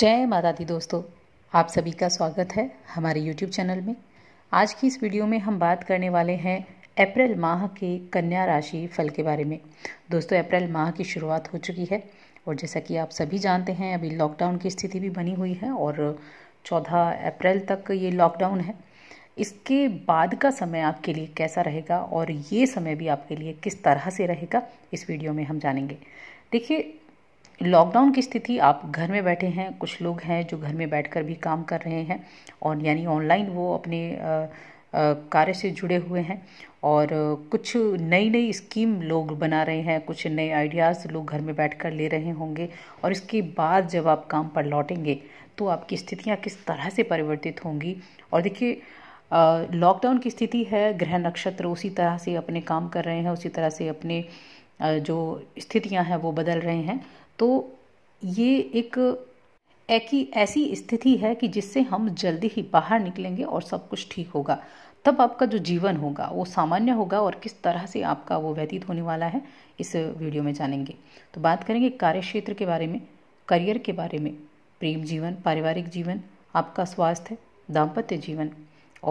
जय माता दी दोस्तों आप सभी का स्वागत है हमारे YouTube चैनल में आज की इस वीडियो में हम बात करने वाले हैं अप्रैल माह के कन्या राशि फल के बारे में दोस्तों अप्रैल माह की शुरुआत हो चुकी है और जैसा कि आप सभी जानते हैं अभी लॉकडाउन की स्थिति भी बनी हुई है और चौदह अप्रैल तक ये लॉकडाउन है इसके बाद का समय आपके लिए कैसा रहेगा और ये समय भी आपके लिए किस तरह से रहेगा इस वीडियो में हम जानेंगे देखिए लॉकडाउन की स्थिति आप घर में बैठे हैं कुछ लोग हैं जो घर में बैठकर भी काम कर रहे हैं और यानी ऑनलाइन वो अपने कार्य से जुड़े हुए हैं और कुछ नई नई स्कीम लोग बना रहे हैं कुछ नए आइडियाज़ लोग घर में बैठकर ले रहे होंगे और इसके बाद जब आप काम पर लौटेंगे तो आपकी स्थितियाँ किस तरह से परिवर्तित होंगी और देखिए लॉकडाउन की स्थिति है ग्रह नक्षत्र उसी तरह से अपने काम कर रहे हैं उसी तरह से अपने जो स्थितियां हैं वो बदल रहे हैं तो ये एक ही ऐसी स्थिति है कि जिससे हम जल्दी ही बाहर निकलेंगे और सब कुछ ठीक होगा तब आपका जो जीवन होगा वो सामान्य होगा और किस तरह से आपका वो व्यतीत होने वाला है इस वीडियो में जानेंगे तो बात करेंगे कार्य क्षेत्र के बारे में करियर के बारे में प्रेम जीवन पारिवारिक जीवन आपका स्वास्थ्य दाम्पत्य जीवन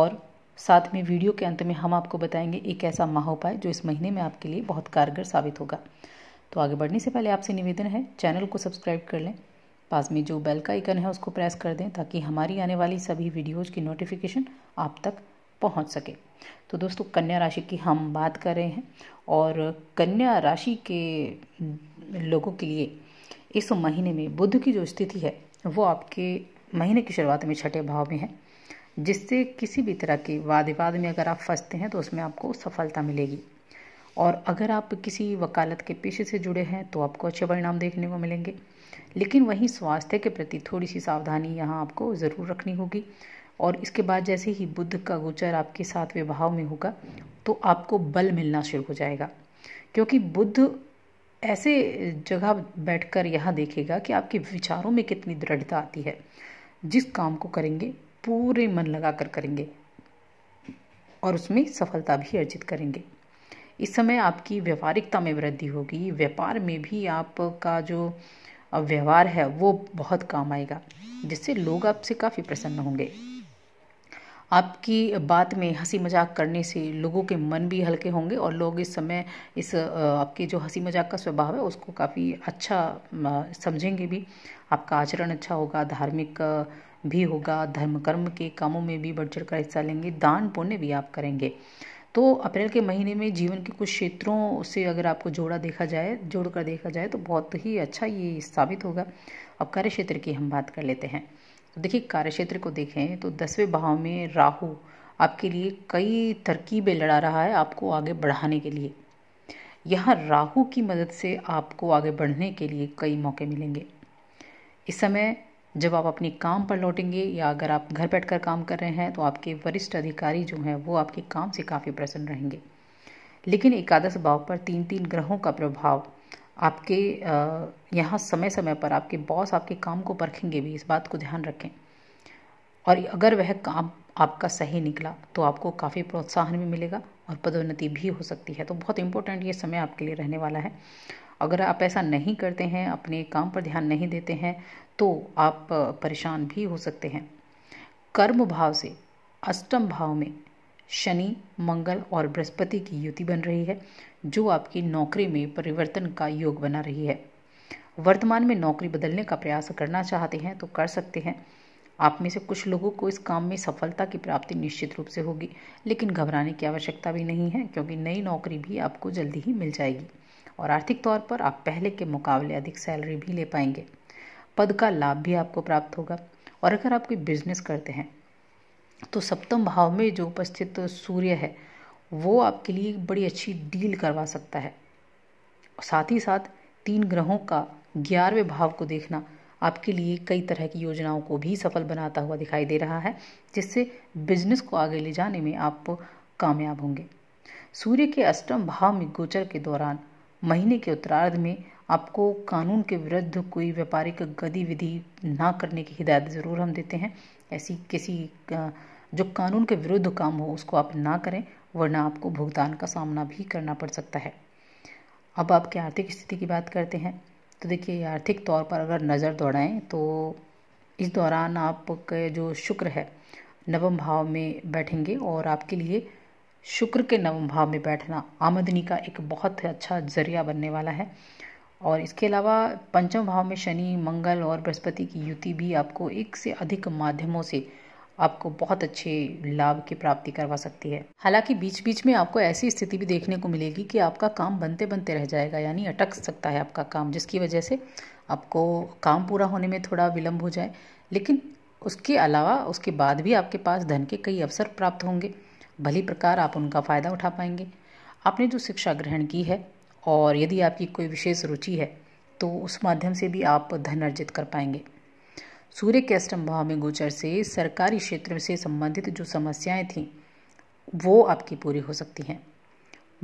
और साथ में वीडियो के अंत में हम आपको बताएंगे एक ऐसा महा उपाय जो इस महीने में आपके लिए बहुत कारगर साबित होगा तो आगे बढ़ने से पहले आपसे निवेदन है चैनल को सब्सक्राइब कर लें पास में जो बेल का आइकन है उसको प्रेस कर दें ताकि हमारी आने वाली सभी वीडियोज़ की नोटिफिकेशन आप तक पहुंच सके तो दोस्तों कन्या राशि की हम बात कर रहे हैं और कन्या राशि के लोगों के लिए इस महीने में बुध की जो स्थिति है वो आपके महीने की शुरुआत में छठे भाव में है जिससे किसी भी तरह के वाद विवाद में अगर आप फंसते हैं तो उसमें आपको सफलता मिलेगी और अगर आप किसी वकालत के पेशे से जुड़े हैं तो आपको अच्छे परिणाम देखने को मिलेंगे लेकिन वहीं स्वास्थ्य के प्रति थोड़ी सी सावधानी यहाँ आपको ज़रूर रखनी होगी और इसके बाद जैसे ही बुद्ध का गोचर आपके साथ विभाव में होगा तो आपको बल मिलना शुरू हो जाएगा क्योंकि बुद्ध ऐसे जगह बैठकर यहाँ देखेगा कि आपके विचारों में कितनी दृढ़ता आती है जिस काम को करेंगे पूरे मन लगाकर करेंगे और उसमें सफलता भी अर्जित करेंगे इस समय आपकी व्यवहारिकता में वृद्धि होगी व्यापार में भी आपका जो व्यवहार है वो बहुत काम आएगा जिससे लोग आपसे काफ़ी प्रसन्न होंगे आपकी बात में हंसी मजाक करने से लोगों के मन भी हल्के होंगे और लोग इस समय इस आपके जो हंसी मजाक का स्वभाव है उसको काफ़ी अच्छा समझेंगे भी आपका आचरण अच्छा होगा धार्मिक भी होगा धर्म कर्म के कामों में भी बढ़ चढ़ कर हिस्सा लेंगे दान पुण्य भी आप करेंगे तो अप्रैल के महीने में जीवन के कुछ क्षेत्रों से अगर आपको जोड़ा देखा जाए जोड़ कर देखा जाए तो बहुत ही अच्छा ये साबित होगा अब कार्य क्षेत्र की हम बात कर लेते हैं तो देखिए कार्य क्षेत्र को देखें तो दसवें भाव में राहु आपके लिए कई तरकीबें लड़ा रहा है आपको आगे बढ़ाने के लिए यहाँ राहु की मदद से आपको आगे बढ़ने के लिए कई मौके मिलेंगे इस समय जब आप अपने काम पर लौटेंगे या अगर आप घर बैठकर काम कर रहे हैं तो आपके वरिष्ठ अधिकारी जो हैं वो आपके काम से काफ़ी प्रसन्न रहेंगे लेकिन एकादश भाव पर तीन तीन ग्रहों का प्रभाव आपके यहाँ समय समय पर आपके बॉस आपके काम को परखेंगे भी इस बात को ध्यान रखें और अगर वह काम आपका सही निकला तो आपको काफ़ी प्रोत्साहन भी मिलेगा और पदोन्नति भी हो सकती है तो बहुत इंपॉर्टेंट ये समय आपके लिए रहने वाला है अगर आप ऐसा नहीं करते हैं अपने काम पर ध्यान नहीं देते हैं तो आप परेशान भी हो सकते हैं कर्म भाव से अष्टम भाव में शनि मंगल और बृहस्पति की युति बन रही है जो आपकी नौकरी में परिवर्तन का योग बना रही है वर्तमान में नौकरी बदलने का प्रयास करना चाहते हैं तो कर सकते हैं आप में से कुछ लोगों को इस काम में सफलता की प्राप्ति निश्चित रूप से होगी लेकिन घबराने की आवश्यकता भी नहीं है क्योंकि नई नौकरी भी आपको जल्दी ही मिल जाएगी और आर्थिक तौर पर आप पहले के मुकाबले अधिक सैलरी भी ले पाएंगे पद का लाभ भी आपको प्राप्त होगा और अगर आप कोई बिजनेस करते हैं तो सप्तम भाव में जो उपस्थित सूर्य है वो आपके लिए बड़ी अच्छी डील करवा सकता है साथ ही साथ तीन ग्रहों का ग्यारहवें भाव को देखना आपके लिए कई तरह की योजनाओं को भी सफल बनाता हुआ दिखाई दे रहा है जिससे बिजनेस को आगे ले जाने में आप कामयाब होंगे सूर्य के अष्टम भाव में गोचर के दौरान महीने के उत्तरार्ध में आपको कानून के विरुद्ध कोई व्यापारिक गतिविधि ना करने की हिदायत ज़रूर हम देते हैं ऐसी किसी जो कानून के विरुद्ध काम हो उसको आप ना करें वरना आपको भुगतान का सामना भी करना पड़ सकता है अब आपकी आर्थिक स्थिति की बात करते हैं तो देखिए आर्थिक तौर पर अगर नज़र दौड़ाएं तो इस दौरान आपके जो शुक्र है नवम भाव में बैठेंगे और आपके लिए शुक्र के नवम भाव में बैठना आमदनी का एक बहुत अच्छा जरिया बनने वाला है और इसके अलावा पंचम भाव में शनि मंगल और बृहस्पति की युति भी आपको एक से अधिक माध्यमों से आपको बहुत अच्छे लाभ की प्राप्ति करवा सकती है हालांकि बीच बीच में आपको ऐसी स्थिति भी देखने को मिलेगी कि आपका काम बनते बनते रह जाएगा यानी अटक सकता है आपका काम जिसकी वजह से आपको काम पूरा होने में थोड़ा विलम्ब हो जाए लेकिन उसके अलावा उसके बाद भी आपके पास धन के कई अवसर प्राप्त होंगे भली प्रकार आप उनका फ़ायदा उठा पाएंगे आपने जो शिक्षा ग्रहण की है और यदि आपकी कोई विशेष रुचि है तो उस माध्यम से भी आप धन अर्जित कर पाएंगे सूर्य के अष्टम भाव में गोचर से सरकारी क्षेत्र से संबंधित जो समस्याएं थीं वो आपकी पूरी हो सकती हैं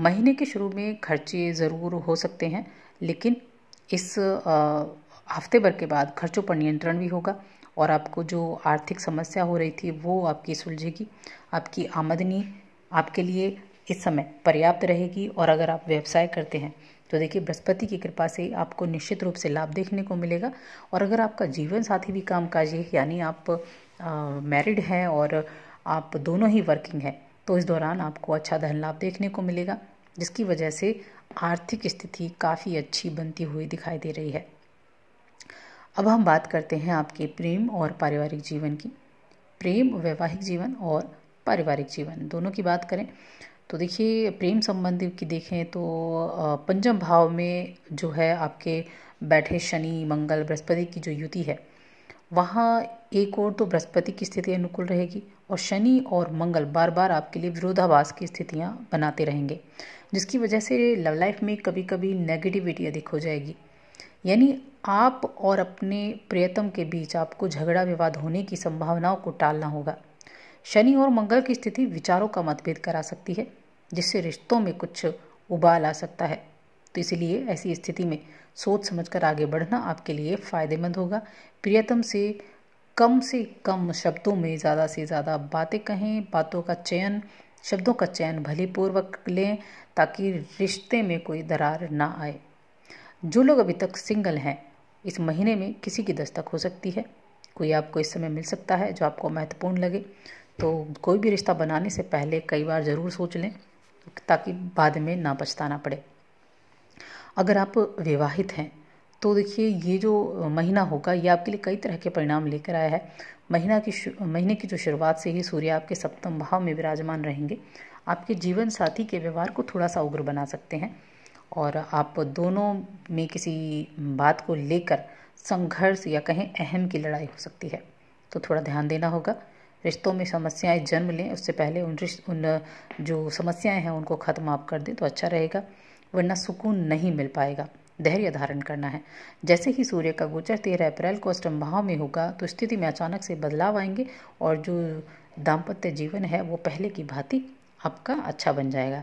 महीने के शुरू में खर्चे ज़रूर हो सकते हैं लेकिन इस हफ्ते भर के बाद खर्चों पर नियंत्रण भी होगा और आपको जो आर्थिक समस्या हो रही थी वो आपकी सुलझेगी आपकी आमदनी आपके लिए इस समय पर्याप्त रहेगी और अगर आप व्यवसाय करते हैं तो देखिए बृहस्पति की कृपा से आपको निश्चित रूप से लाभ देखने को मिलेगा और अगर आपका जीवन साथी भी काम काज है यानी आप मैरिड हैं और आप दोनों ही वर्किंग हैं तो इस दौरान आपको अच्छा धन लाभ देखने को मिलेगा जिसकी वजह से आर्थिक स्थिति काफ़ी अच्छी बनती हुई दिखाई दे रही है अब हम बात करते हैं आपके प्रेम और पारिवारिक जीवन की प्रेम वैवाहिक जीवन और पारिवारिक जीवन दोनों की बात करें तो देखिए प्रेम संबंधी की देखें तो पंचम भाव में जो है आपके बैठे शनि मंगल बृहस्पति की जो युति है वहाँ एक और तो बृहस्पति की स्थिति अनुकूल रहेगी और शनि और मंगल बार बार आपके लिए विरोधाभास की स्थितियाँ बनाते रहेंगे जिसकी वजह से लव लाइफ में कभी कभी नेगेटिविटी अधिक हो जाएगी यानी आप और अपने प्रियतम के बीच आपको झगड़ा विवाद होने की संभावनाओं को टालना होगा शनि और मंगल की स्थिति विचारों का मतभेद करा सकती है जिससे रिश्तों में कुछ उबाल आ सकता है तो इसलिए ऐसी स्थिति में सोच समझकर आगे बढ़ना आपके लिए फ़ायदेमंद होगा प्रियतम से कम से कम शब्दों में ज़्यादा से ज़्यादा बातें कहें बातों का चयन शब्दों का चयन भले पूर्वक लें ताकि रिश्ते में कोई दरार ना आए जो लोग अभी तक सिंगल हैं इस महीने में किसी की दस्तक हो सकती है कोई आपको इस समय मिल सकता है जो आपको महत्वपूर्ण लगे तो कोई भी रिश्ता बनाने से पहले कई बार ज़रूर सोच लें ताकि बाद में ना पछताना पड़े अगर आप विवाहित हैं तो देखिए ये जो महीना होगा ये आपके लिए कई तरह के परिणाम लेकर आया है महीना की महीने की जो शुरुआत से ही सूर्य आपके सप्तम भाव में विराजमान रहेंगे आपके जीवन साथी के व्यवहार को थोड़ा सा उग्र बना सकते हैं और आप दोनों में किसी बात को लेकर संघर्ष या कहें अहम की लड़ाई हो सकती है तो थोड़ा ध्यान देना होगा रिश्तों में समस्याएं जन्म लें उससे पहले उन रिश्त उन जो समस्याएं हैं उनको ख़त्म आप कर दें तो अच्छा रहेगा वरना सुकून नहीं मिल पाएगा धैर्य धारण करना है जैसे ही सूर्य का गोचर तेरह अप्रैल को अष्टम भाव में होगा तो स्थिति में अचानक से बदलाव आएंगे और जो दाम्पत्य जीवन है वो पहले की भांति आपका अच्छा बन जाएगा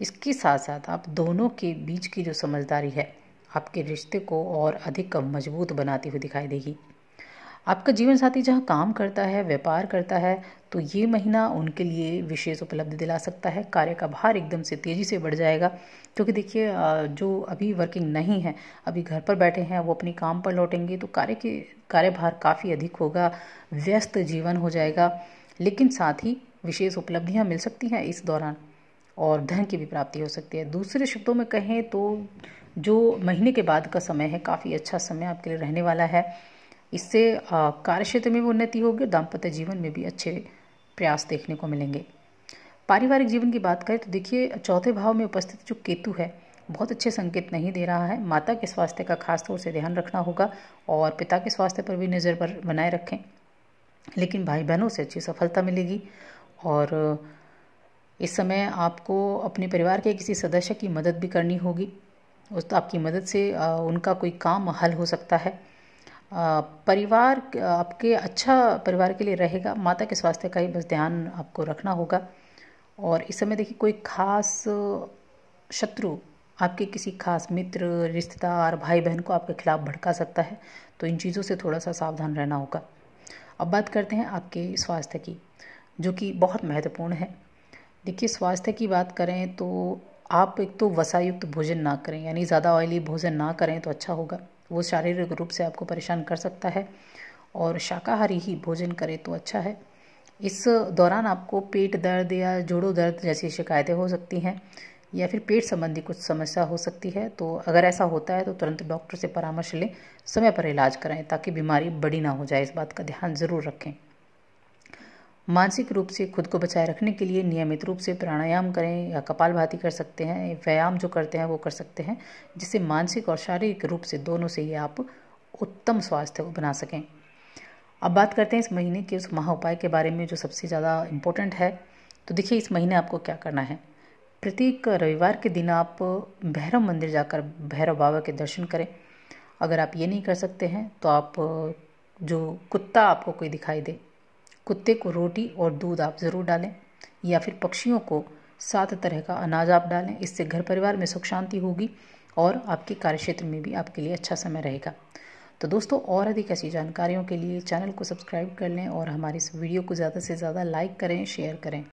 इसके साथ साथ आप दोनों के बीच की जो समझदारी है आपके रिश्ते को और अधिक मजबूत बनाती हुई दिखाई देगी आपका जीवन साथी जहाँ काम करता है व्यापार करता है तो ये महीना उनके लिए विशेष उपलब्धि दिला सकता है कार्य का भार एकदम से तेज़ी से बढ़ जाएगा क्योंकि देखिए जो अभी वर्किंग नहीं है अभी घर पर बैठे हैं वो अपने काम पर लौटेंगे तो कार्य के कार्यभार काफ़ी अधिक होगा व्यस्त जीवन हो जाएगा लेकिन साथ ही विशेष उपलब्धियाँ मिल सकती हैं इस दौरान और धन की भी प्राप्ति हो सकती है दूसरे शब्दों में कहें तो जो महीने के बाद का समय है काफ़ी अच्छा समय आपके लिए रहने वाला है इससे कार्य क्षेत्र में भी उन्नति होगी और दाम्पत्य जीवन में भी अच्छे प्रयास देखने को मिलेंगे पारिवारिक जीवन की बात करें तो देखिए चौथे भाव में उपस्थित जो केतु है बहुत अच्छे संकेत नहीं दे रहा है माता के स्वास्थ्य का खास तौर से ध्यान रखना होगा और पिता के स्वास्थ्य पर भी नज़र पर बनाए रखें लेकिन भाई बहनों से अच्छी सफलता मिलेगी और इस समय आपको अपने परिवार के किसी सदस्य की मदद भी करनी होगी उस तो आपकी मदद से उनका कोई काम हल हो सकता है परिवार आपके अच्छा परिवार के लिए रहेगा माता के स्वास्थ्य का ही बस ध्यान आपको रखना होगा और इस समय देखिए कोई खास शत्रु आपके किसी खास मित्र रिश्तेदार भाई बहन को आपके खिलाफ भड़का सकता है तो इन चीज़ों से थोड़ा सा सावधान रहना होगा अब बात करते हैं आपके स्वास्थ्य की जो कि बहुत महत्वपूर्ण है देखिए स्वास्थ्य की बात करें तो आप एक तो वसायुक्त भोजन ना करें यानी ज़्यादा ऑयली भोजन ना करें तो अच्छा होगा वो शारीरिक रूप से आपको परेशान कर सकता है और शाकाहारी ही भोजन करें तो अच्छा है इस दौरान आपको पेट दर्द या जोड़ों दर्द जैसी शिकायतें हो सकती हैं या फिर पेट संबंधी कुछ समस्या हो सकती है तो अगर ऐसा होता है तो तुरंत डॉक्टर से परामर्श लें समय पर इलाज कराएं ताकि बीमारी बड़ी ना हो जाए इस बात का ध्यान ज़रूर रखें मानसिक रूप से खुद को बचाए रखने के लिए नियमित रूप से प्राणायाम करें या कपाल भाती कर सकते हैं व्यायाम जो करते हैं वो कर सकते हैं जिससे मानसिक और शारीरिक रूप से दोनों से ही आप उत्तम स्वास्थ्य को बना सकें अब बात करते हैं इस महीने के उस महा उपाय के बारे में जो सबसे ज़्यादा इम्पोर्टेंट है तो देखिए इस महीने आपको क्या करना है प्रत्येक रविवार के दिन आप भैरव मंदिर जाकर भैरव बाबा के दर्शन करें अगर आप ये नहीं कर सकते हैं तो आप जो कुत्ता आपको कोई दिखाई दे कुत्ते को रोटी और दूध आप ज़रूर डालें या फिर पक्षियों को सात तरह का अनाज आप डालें इससे घर परिवार में सुख शांति होगी और आपके कार्यक्षेत्र में भी आपके लिए अच्छा समय रहेगा तो दोस्तों और अधिक ऐसी जानकारियों के लिए चैनल को सब्सक्राइब कर लें और हमारे इस वीडियो को ज़्यादा से ज़्यादा लाइक करें शेयर करें